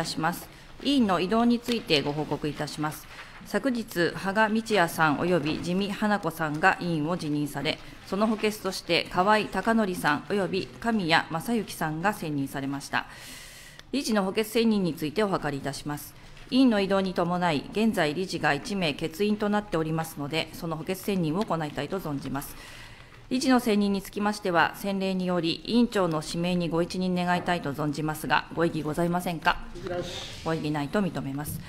たします。委員の異動についてご報告いたします。昨日、芳賀道也さん及び地味花子さんが委員を辞任され、その補欠として河合貴則さん及び神谷正幸さんが選任されました。理事の補欠選任についてお諮りいたします。委員の異動に伴い、現在理事が1名欠員となっておりますので、その補欠選任を行いたいと存じます。理事の選任につきましては、先例により、委員長の指名にご一任願いたいと存じますが、ご異議ございませんか。ご異議ないと認めます。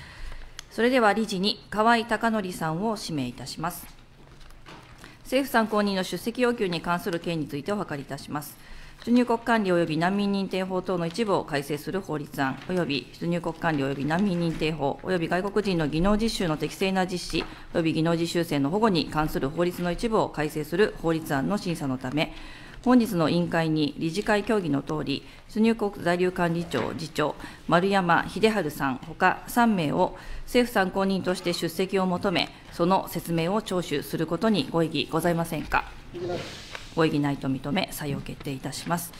それでは理事に河合貴則さんを指名いたします。政府参考人の出席要求に関する件についてお諮りいたします。出入国管理及び難民認定法等の一部を改正する法律案、及び出入国管理及び難民認定法、及び外国人の技能実習の適正な実施、及び技能実習生の保護に関する法律の一部を改正する法律案の審査のため、本日の委員会に理事会協議のとおり、出入国在留管理庁次長、丸山秀治さんほか3名を政府参考人として出席を求め、その説明を聴取することにご異議ございませんか。ご異議ないと認め、採用決定いたします。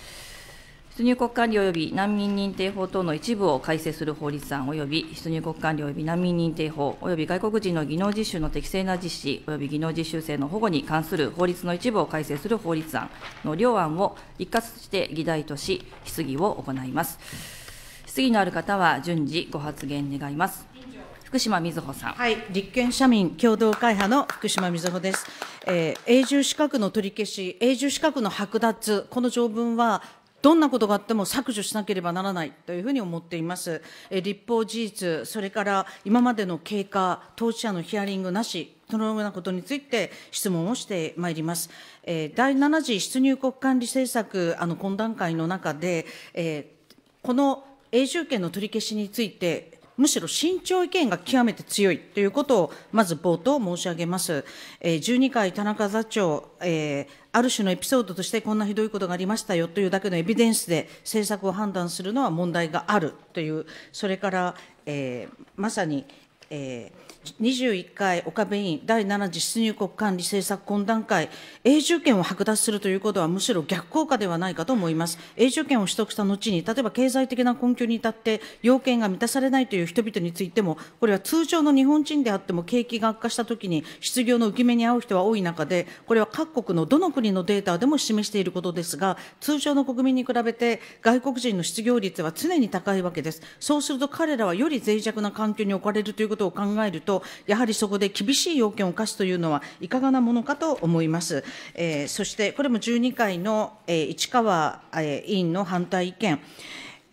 出入国管理及び難民認定法等の一部を改正する法律案及び出入国管理及び難民認定法及び外国人の技能実習の適正な実施及び技能実習生の保護に関する法律の一部を改正する法律案の両案を一括して議題とし質疑を行います質疑のある方は順次ご発言願います福島みずほさんはい立憲社民共同会派の福島みずほですえー、永住資格の取り消し、永住資格の剥奪、この条文はどんなことがあっても削除しなければならないというふうに思っています。え立法事実、それから今までの経過、当事者のヒアリングなし、そのようなことについて質問をしてまいります。えー、第7次出入国管理政策あの懇談会の中で、えー、この永住権の取り消しについて、むしろ慎重意見が極めて強いということを、まず冒頭申し上げます。えー、12回田中座長、えーある種のエピソードとしてこんなひどいことがありましたよというだけのエビデンスで政策を判断するのは問題があるという、それから、えー、まさに、えー、21回岡部委員第7次出入国管理政策懇談会、永住権を剥奪するということは、むしろ逆効果ではないかと思います。永住権を取得した後に、例えば経済的な困窮に至って、要件が満たされないという人々についても、これは通常の日本人であっても、景気が悪化したときに、失業の浮き目に遭う人は多い中で、これは各国のどの国のデータでも示していることですが、通常の国民に比べて、外国人の失業率は常に高いわけです。そうすると彼らはより脆弱な環境に置かれるということを考えると、と、やはりそこで厳しい要件を課すというのはいかがなものかと思います。えー、そして、これも12回の、えー、市川、えー、委員の反対意見。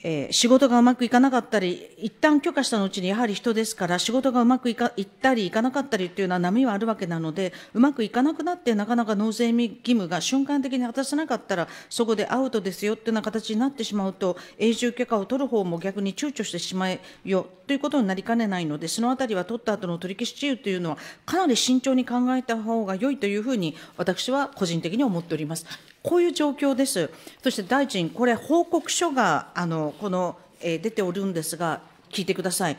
えー、仕事がうまくいかなかったり、一旦許可したのちにやはり人ですから、仕事がうまくいか行ったりいかなかったりというのは波はあるわけなので、うまくいかなくなって、なかなか納税義務が瞬間的に果たせなかったら、そこでアウトですよというような形になってしまうと、永住許可を取る方も逆に躊躇してしまえよということになりかねないので、そのあたりは取った後の取り消し自由というのは、かなり慎重に考えた方が良いというふうに、私は個人的に思っております。こういう状況です。そして大臣、これ、報告書が、あの、この、えー、出ておるんですが、聞いてください。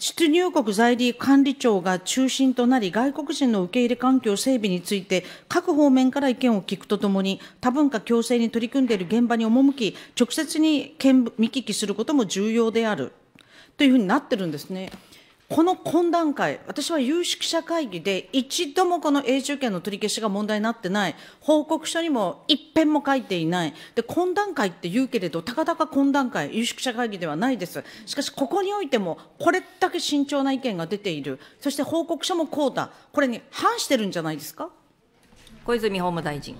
出入国在留管理庁が中心となり、外国人の受け入れ環境整備について、各方面から意見を聞くとともに、多文化共生に取り組んでいる現場に赴き、直接に見聞きすることも重要であるというふうになってるんですね。この懇談会、私は有識者会議で一度もこの永住権の取り消しが問題になってない、報告書にも一遍も書いていない、で、懇談会って言うけれど、たかだか懇談会、有識者会議ではないです。しかし、ここにおいても、これだけ慎重な意見が出ている、そして報告書もこうだ、これに反してるんじゃないですか小泉法務大臣。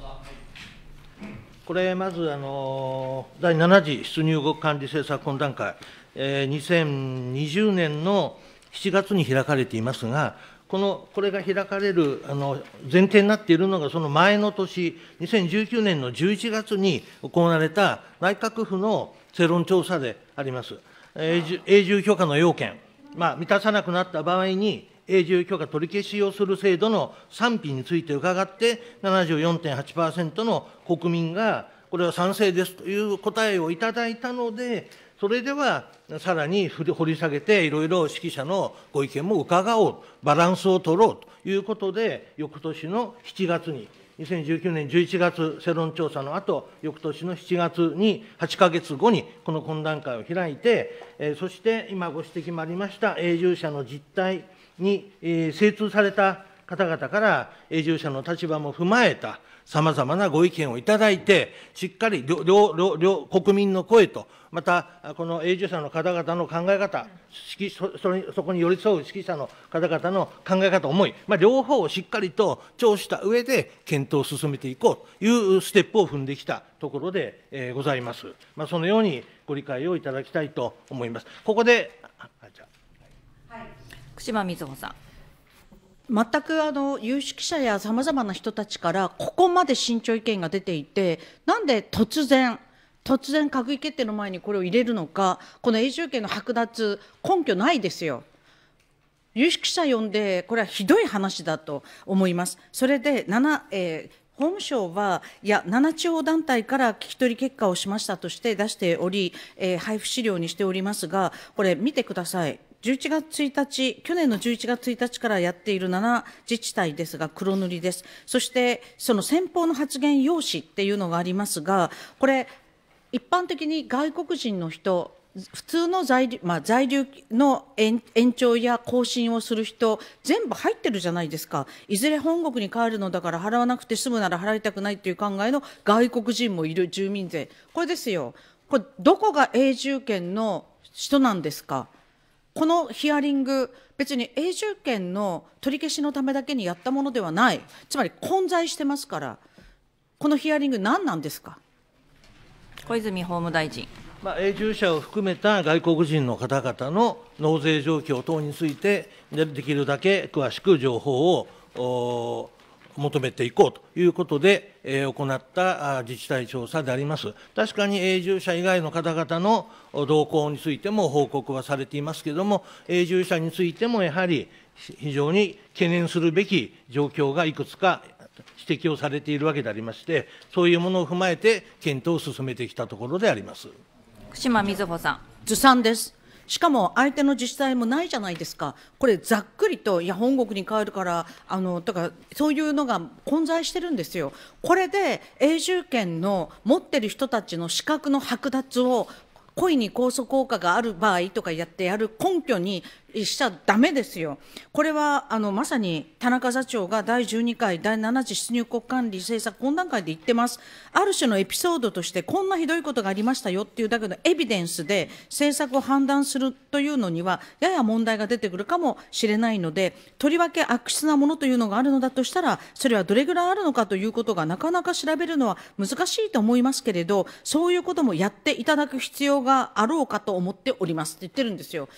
これ、まず、あの、第7次出入国管理政策懇談会、えー、2020年の、7月に開かれていますが、このこれが開かれるあの前提になっているのが、その前の年、2019年の11月に行われた内閣府の世論調査であります。永住許可の要件、まあ、満たさなくなった場合に、永住許可取り消しをする制度の賛否について伺って、74.8%の国民が、これは賛成ですという答えをいただいたので、それではさらに掘り下げていろいろ指揮者のご意見も伺おうバランスを取ろうということで翌年の7月に2019年11月世論調査の後翌年の7月に8か月後にこの懇談会を開いて、えそして今ご指摘もありました永住者の実態に、え精通された方々から永住者の立場も踏まえたさまざまなご意見をいただいて、しっかり両両両国民の声と、またこの永住者の方々の考え方、指揮そこに寄り添う指揮者の方々の考え方、思い、まあ、両方をしっかりと聴した上で検討を進めていこうというステップを踏んできたところで、ございます。まあ、そのようにご理解をいただきたいと思います。ここで、はい、福島みずほさん。全くあの有識者やさまざまな人たちからここまで慎重意見が出ていてなんで突然突然閣議決定の前にこれを入れるのかこの永住権の剥奪根拠ないですよ。有識者呼んでこれはひどい話だと思います。それで7、えー法務省はいや7地方団体から聞き取り結果をしましたとして出しており、えー、配布資料にしておりますがこれ見てください11月1日、去年の11月1日からやっている7自治体ですが、黒塗りです。そして、その先方の発言用紙っていうのがありますが、これ、一般的に外国人の人、普通の在留,、まあ、在留の延長や更新をする人全部入ってるじゃないですかいずれ本国に帰るのだから払わなくて済むなら払いたくないという考えの外国人もいる住民税これですよこれどこが永住権の人なんですかこのヒアリング別に永住権の取り消しのためだけにやったものではないつまり混在してますからこのヒアリング何なんですか小泉法務大臣まあ、永住者を含めた外国人の方々の納税状況等について、できるだけ詳しく情報を求めていこうということで、え行った自治体調査であります。確かに永住者以外の方々の動向についても報告はされていますけれども、永住者についてもやはり非常に懸念するべき状況がいくつか指摘をされているわけでありまして、そういうものを踏まえて検討を進めてきたところであります。福島みずほさん。ずさんです。しかも相手の自治体もないじゃないですか、これ、ざっくりと、いや、本国に帰るから、あのだからそういうのが混在してるんですよ、これで永住権の持ってる人たちの資格の剥奪を故意に拘束効果がある場合とかやってやる根拠にしちゃだめですよ。これはあのまさに田中座長が第12回第7次出入国管理政策懇談会で言ってます。ある種のエピソードとしてこんなひどいことがありましたよっていうだけのエビデンスで政策を判断するというのにはやや問題が出てくるかもしれないのでとりわけ悪質なものというのがあるのだとしたらそれはどれぐらいあるのかということがなかなか調べるのは難しいと思いますけれどそういうこともやっていただく必要があろうかと思っておりますって言ってるんですよ。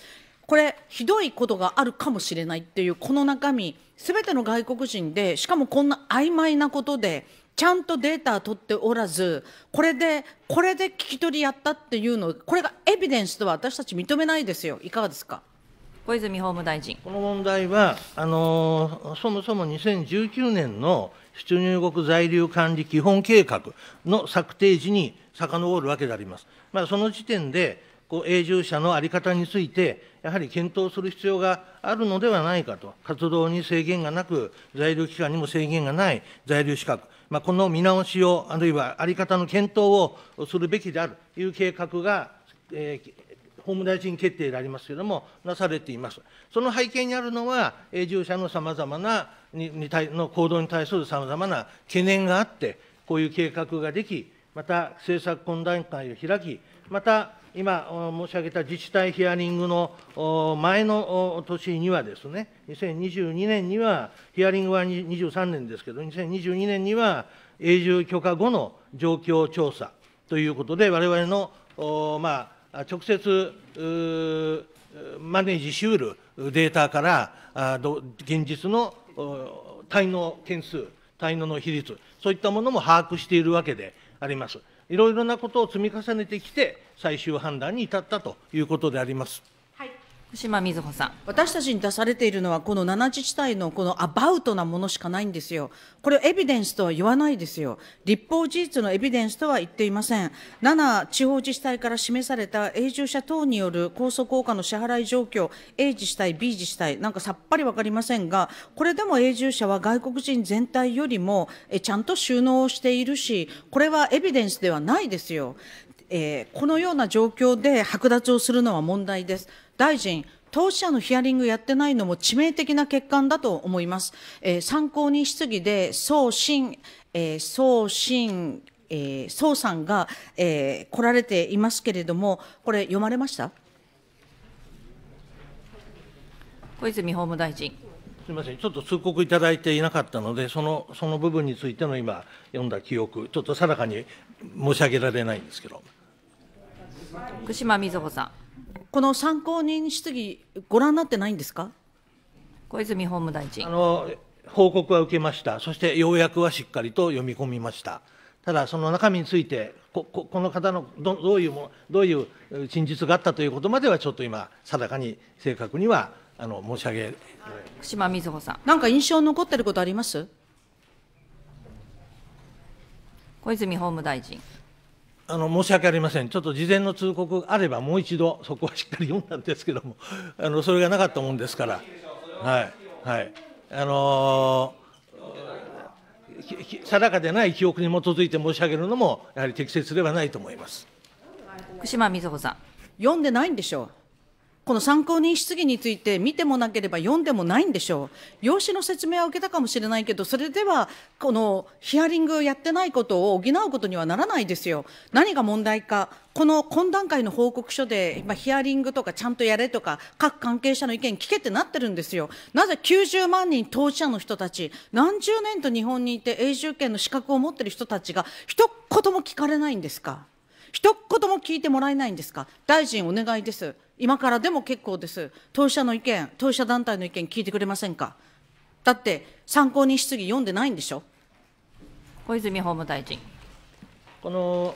これひどいことがあるかもしれないっていうこの中身全ての外国人でしかもこんな曖昧なことでちゃんとデータ取っておらずこれでこれで聞き取りやったっていうのこれがエビデンスとは私たち認めないですよいかがですか小泉法務大臣この問題はあのそもそも2019年の出入国在留管理基本計画の策定時に遡るわけであります。まあ、その時点で永住者の在り方について、やはり検討する必要があるのではないかと、活動に制限がなく、在留期間にも制限がない在留資格、まあ、この見直しを、あるいは在り方の検討をするべきであるという計画が、えー、法務大臣決定でありますけれども、なされています。その背景にあるのは、永住者のさまざまなに対の行動に対するさまざまな懸念があって、こういう計画ができ、また政策懇談会を開き、また今申し上げた自治体ヒアリングの前の年にはですね、2022年には、ヒアリングは23年ですけど、2022年には永住許可後の状況調査ということで、われわれの、まあ、直接マネージしうるデータから現実の滞納件数、滞納の比率、そういったものも把握しているわけであります。いろいろなことを積み重ねてきて、最終判断に至ったということであります。福島みずほさん私たちに出されているのはこの7自治体のこのアバウトなものしかないんですよこれエビデンスとは言わないですよ立法事実のエビデンスとは言っていません7地方自治体から示された永住者等による高速効果の支払い状況 A 自治体 B 自治体なんかさっぱり分かりませんがこれでも永住者は外国人全体よりもえちゃんと収納をしているしこれはエビデンスではないですよえー、このような状況で剥奪をするのは問題です。大臣、当事者のヒアリングやってないのも致命的な欠陥だと思います。えー、参考人質疑で、送信、えー、送信、えー、総さんが、えー、来られていますけれども、これ、読まれました小泉法務大臣。すみません、ちょっと通告いただいていなかったので、そのその部分についての今、読んだ記憶、ちょっと定かに申し上げられないんですけど。福島みずほさん。この参考人質疑、ご覧になってないんですか小泉法務大臣。あの報告は受けました、そして要約はしっかりと読み込みました。ただ、その中身について、こここの方のどどういうもどういう陳述があったということまでは、ちょっと今、定かに正確にはあの申し上げ福島みずほさん。なんか印象残ってることあります小泉法務大臣。あの申し訳ありません、ちょっと事前の通告あれば、もう一度、そこはしっかり読んだんですけども、あのそれがなかったもんですから、はい、はい、あのー、定かでない記憶に基づいて申し上げるのも、やはり適切ではないと思います福島みずほさん。読んでないんでしょうこの参考人質疑について見てもなければ読んでもないんでしょう、用紙の説明は受けたかもしれないけど、それではこのヒアリングやってないことを補うことにはならないですよ、何が問題か、この懇談会の報告書で、まあ、ヒアリングとかちゃんとやれとか、各関係者の意見聞けってなってるんですよ、なぜ90万人当事者の人たち、何十年と日本にいて永住権の資格を持ってる人たちが、一言も聞かれないんですか。一言も聞いてもらえないんですか、大臣、お願いです、今からでも結構です、当事者の意見、当事者団体の意見、聞いてくれませんか、だって参考人質疑読んでないんでしょ。小泉法務大臣この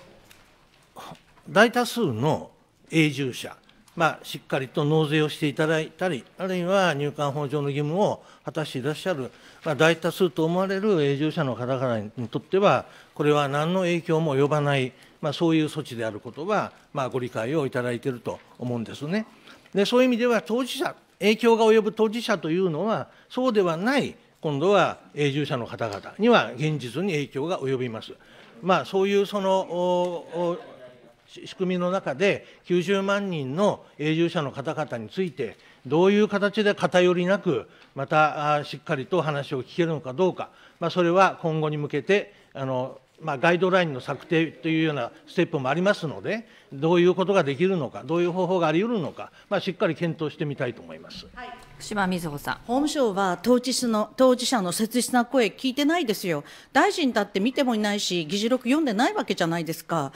大多数の永住者、まあ、しっかりと納税をしていただいたり、あるいは入管法上の義務を果たしていらっしゃる、まあ、大多数と思われる永住者の方々にとっては、これは何の影響も及ばないまあ、そういう措置であることは、まあ、ご理解をいただいていると思うんですね。でそういう意味では当事者影響が及ぶ当事者というのはそうではない今度は永住者の方々には現実に影響が及びます。まあ、そういうその仕組みの中で90万人の永住者の方々についてどういう形で偏りなくまたしっかりと話を聞けるのかどうか、まあ、それは今後に向けてあのまあ、ガイドラインの策定というようなステップもありますので、どういうことができるのか、どういう方法がありうるのか、まあ、しっかり検討してみたいと思います、はい、福島みずほさん。法務省は当事者の当事者の切実な声、聞いてないですよ、大臣だって見てもいないし、議事録読んでないわけじゃないですか。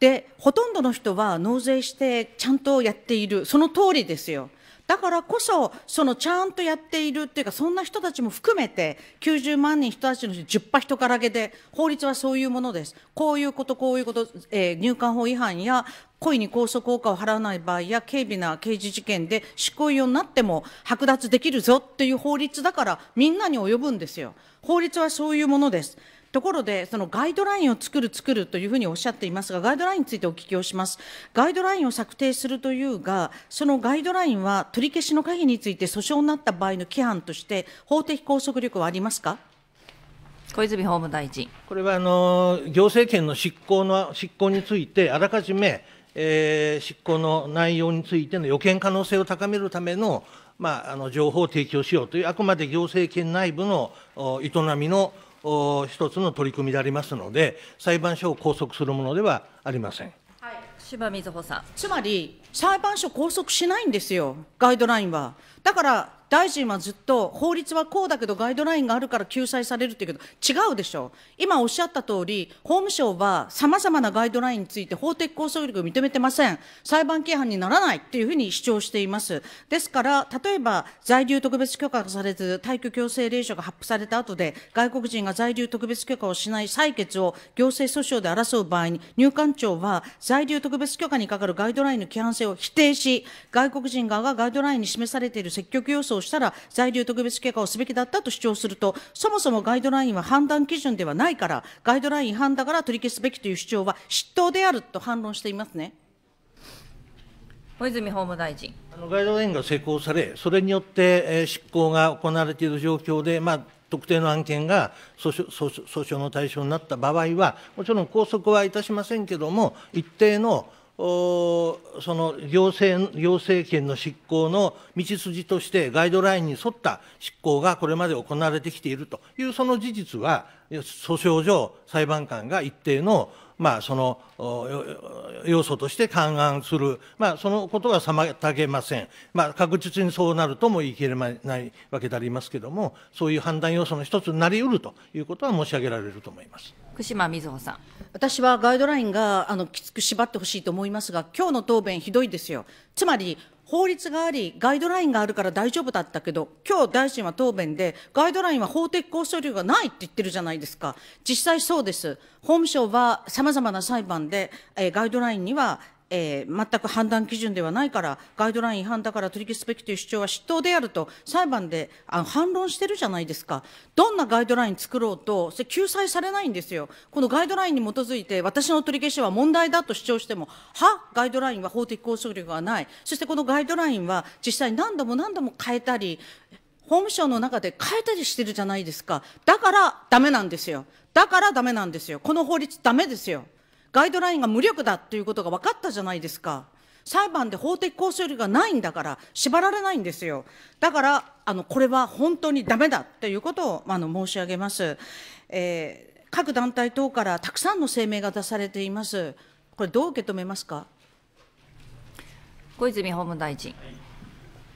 でほとんどの人は納税してちゃんとやっている、その通りですよ。だからこそそのちゃんとやっているっていうかそんな人たちも含めて90万人人たちの10%人からげで法律はそういうものですこういうことこういうこと、えー、入管法違反や故意に拘束効果を払わない場合や軽微な刑事事件で執行猶予になっても剥奪できるぞっていう法律だからみんなに及ぶんですよ法律はそういうものですところで、そのガイドラインを作る、作るというふうにおっしゃっていますが、ガイドラインについてお聞きをします。ガイドラインを策定するというが、そのガイドラインは取り消しの可否について訴訟になった場合の規範として、法的拘束力はありますか小泉法務大臣。これはあの行政権の執行の執行について、あらかじめ、えー、執行の内容についての予見可能性を高めるための、まあ、あの情報を提供しようという、あくまで行政権内部の営みの一つの取り組みでありますので、裁判所を拘束するものではありません。はい、柴瑞穂さんつまり、裁判所拘束しないんですよ、ガイドラインは。だから大臣はずっと法律はこうだけどガイドラインがあるから救済されるって言うけど違うでしょ今おっしゃった通り法務省はさまざまなガイドラインについて法的拘束力を認めてません裁判規範にならないっていうふうに主張していますですから例えば在留特別許可がされず退去強制令書が発布された後で外国人が在留特別許可をしない採決を行政訴訟で争う場合に入管庁は在留特別許可にかかるガイドラインの規範性を否定し外国人側がガイドラインに示されている積極要素をしたら在留特別許可をすべきだったと主張すると、そもそもガイドラインは判断基準ではないから、ガイドライン違反だから取り消すべきという主張は執刀であると反論していますね。小泉法務大臣あのガイドラインが施行され、それによって、えー、執行が行われている状況で、まあ、特定の案件が訴訟の対象になった場合は、もちろん拘束はいたしませんけれども、一定のその行政行政権の執行の道筋としてガイドラインに沿った執行がこれまで行われてきているというその事実は、訴訟上、裁判官が一定のまあ、その要素として勘案する、まあ、そのことは妨げません、まあ、確実にそうなるとも言い切れないわけでありますけれども、そういう判断要素の一つになりうるということは申し上げられると思います。福島みずほさん私はガイドラインがあのきつく縛ってほしいと思いますが、今日の答弁ひどいですよ。つまり法律があり、ガイドラインがあるから大丈夫だったけど、今日大臣は答弁で、ガイドラインは法的構想力がないって言ってるじゃないですか。実際そうです。法務省は様々な裁判で、えー、ガイドラインには、えー、全く判断基準ではないからガイドライン違反だから取り消すべきという主張は執刀であると裁判であ反論してるじゃないですかどんなガイドライン作ろうとそれ救済されないんですよこのガイドラインに基づいて私の取り消しは問題だと主張してもはガイドラインは法的拘束力がないそしてこのガイドラインは実際何度も何度も変えたり法務省の中で変えたりしてるじゃないですかだからダメなんですよだからダメなんですよこの法律ダメですよガイドラインが無力だということが分かったじゃないですか。裁判で法的拘束力がないんだから、縛られないんですよ。だから、あの、これは本当にダメだということを、あの、申し上げます。えー、各団体等からたくさんの声明が出されています。これ、どう受け止めますか小泉法務大臣。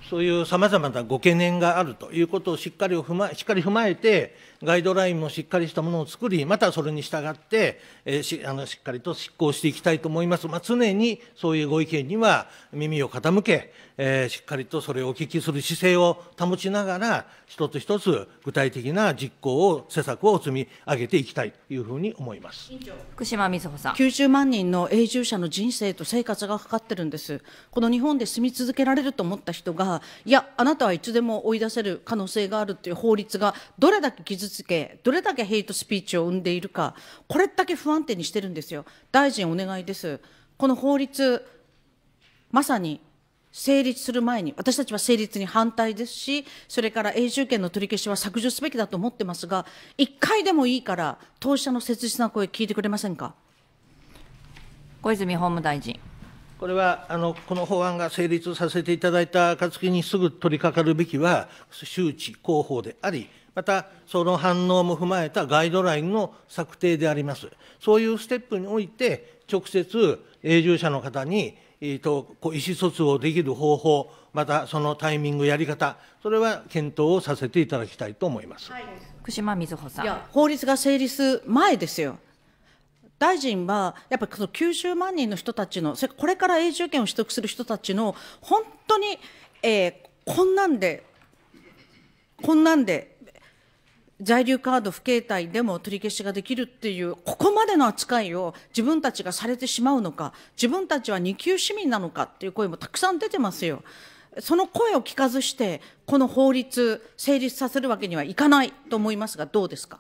そういうさまざまなご懸念があるということをしっかり踏ましっかり踏まえて、ガイドラインもしっかりしたものを作り、またそれに従って、えー、しあのしっかりと執行していきたいと思います。まあ、常にそういうご意見には耳を傾け、えー、しっかりとそれをお聞きする姿勢を保ちながら、一つ一つ具体的な実行を、施策を積み上げていきたいというふうに思います。福島みずほさん。90万人の永住者の人生と生活がかかってるんです。この日本で住み続けられると思った人が、いや、あなたはいつでも追い出せる可能性があるという法律がどれだけ傷つけ、どれだけヘイトスピーチを生んでいるか、これだけ不安定にしてるんですよ。大臣お願いです。この法律、まさに成立する前に、私たちは成立に反対ですし、それから永住権の取り消しは削除すべきだと思ってますが、一回でもいいから、当事者の切実な声、聞いてくれませんか。小泉法務大臣。これはあのこの法案が成立させていただいた暁にすぐ取り掛かるべきは、周知、広報であり、またその反応も踏まえたガイドラインの策定であります。そういうステップにおいて、直接永住者の方に、えと意思疎通をできる方法、またそのタイミング、やり方、それは検討をさせていただきたいと思います、はい、福島瑞穂さん。法律が成立前ですよ。大臣はやっぱりその90万人の人たちの、それこれから永住権を取得する人たちの、本当に、えー、こんなんで、こんなんで在留カード不携帯でも取り消しができるっていうここまでの扱いを自分たちがされてしまうのか自分たちは2級市民なのかっていう声もたくさん出てますよ。その声を聞かずしてこの法律成立させるわけにはいかないと思いますがどうですか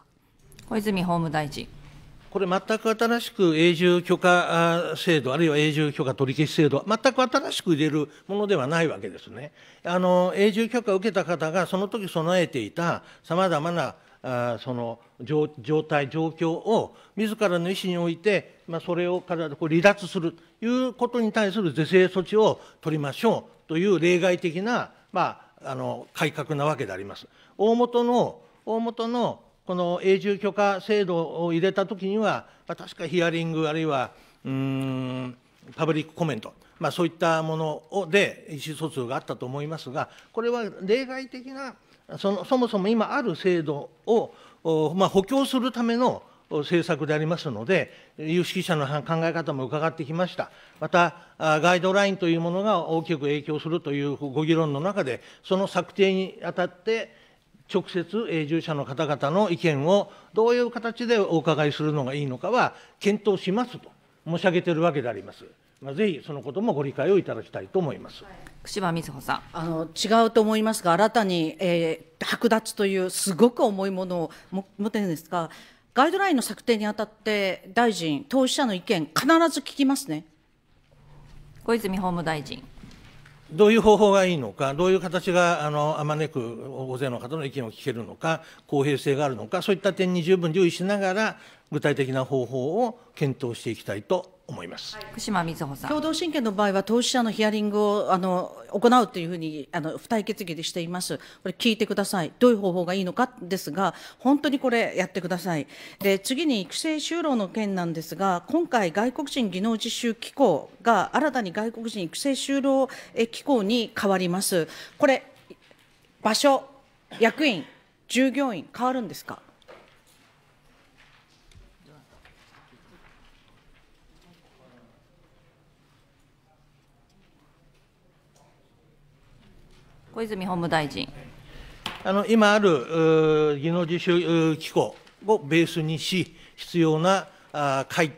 小泉法務大臣。これ、全く新しく永住許可制度、あるいは永住許可取り消し制度、全く新しく入れるものではないわけですね。あの永住許可を受けた方が、その時備えていたさまざまなその状態状況を自らの意思において、まあ、それをからこう離脱するということに対する是正措置を取りましょうという例外的な、まあ、あの改革なわけであります。大元の大元のこの永住許可制度を入れたときには、まあ、確かヒアリングあるいはうんパブリックコメント、まあ、そういったもので意思疎通があったと思いますが、これは例外的なそのそもそも今ある制度を、まあ、補強するための政策でありますので、有識者の考え方も伺ってきました。また、ガイドラインというものが大きく影響するというご議論の中で、その策定にあたって、直接永住者の方々の意見をどういう形でお伺いするのがいいのかは検討しますと申し上げているわけであります。まあ、ぜひそのこともご理解をいただきたいと思います。はい串瑞穂さんあの違うと思いますが新たに、えー、剥奪というすごく重いものを持てるんですがガイドラインの策定にあたって大臣当事者の意見必ず聞きますね小泉法務大臣どういう方法がいいのか、どういう形があのあまねく大勢の方の意見を聞けるのか、公平性があるのか、そういった点に十分留意しながら、具体的な方法を検討していきたいと思います。福島みずほさん。共同親権の場合は当事者のヒアリングをあの行うというふうにあの付帯決議でしています。これ聞いてください。どういう方法がいいのかですが、本当にこれやってください。で次に育成就労の件なんですが、今回外国人技能実習機構が新たに外国人育成就労機構に変わります。これ場所、役員、従業員変わるんですか。小泉法務大臣。あの今ある技能実習機構をベースにし、必要な改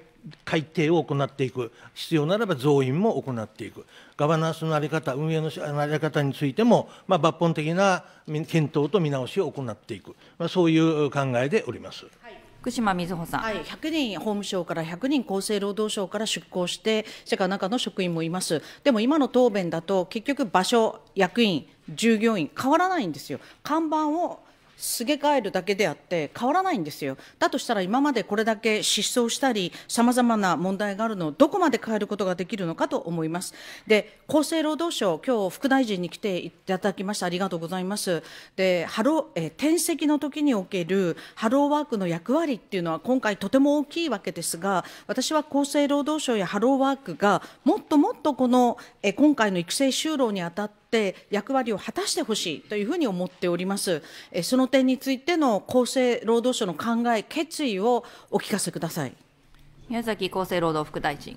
改定を行っていく、必要ならば増員も行っていく、ガバナンスの在り方、運営の在り方についても、まあ、抜本的な検討と見直しを行っていく、まあ、そういう考えでおります。はい福島みずほさん、はい、100人法務省から100人厚生労働省から出向して、社会の中の職員もいます、でも今の答弁だと、結局、場所、役員、従業員変わらないんですよ看板をすげ替えるだけであって変わらないんですよだとしたら今までこれだけ失踪したりさまざまな問題があるのをどこまで変えることができるのかと思いますで厚生労働省今日副大臣に来ていただきましてありがとうございますでハロえ転籍の時におけるハローワークの役割っていうのは今回とても大きいわけですが私は厚生労働省やハローワークがもっともっとこのえ今回の育成就労にあたってって役割を果たしてほしいというふうに思っております。えその点についての厚生労働省の考え、決意をお聞かせください。宮崎厚生労働副大臣。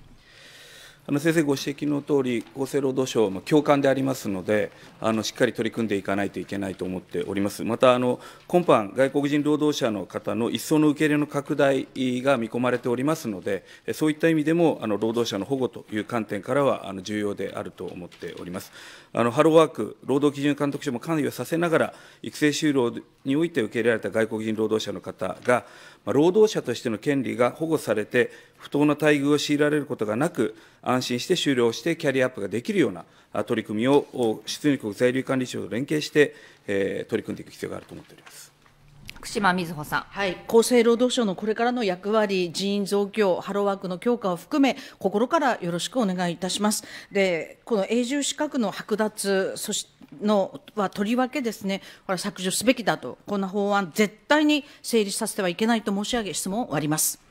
あの先生ご指摘の通り、厚生労働省も共感でありますので、あのしっかり取り組んでいかないといけないと思っております。またあの今般外国人労働者の方の一層の受け入れの拡大が見込まれておりますので、そういった意味でもあの労働者の保護という観点からはあの重要であると思っております。あのハローワーク労働基準監督署も関与させながら育成就労において受け入れられた外国人労働者の方が、労働者としての権利が保護されて不当な待遇を強いられることがなく、安心して就労してキャリアアップができるような取り組みを出入国在留管理庁と連携して、えー、取り組んでいく必要があると思っております。福島瑞穂さん、はい、厚生労働省のこれからの役割、人員増強、ハローワークの強化を含め、心からよろしくお願いいたします。で、この永住資格の剥奪、そしのはとりわけですね、これ削除すべきだと、こんな法案、絶対に成立させてはいけないと申し上げ、質問を終わります。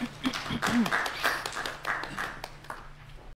うん。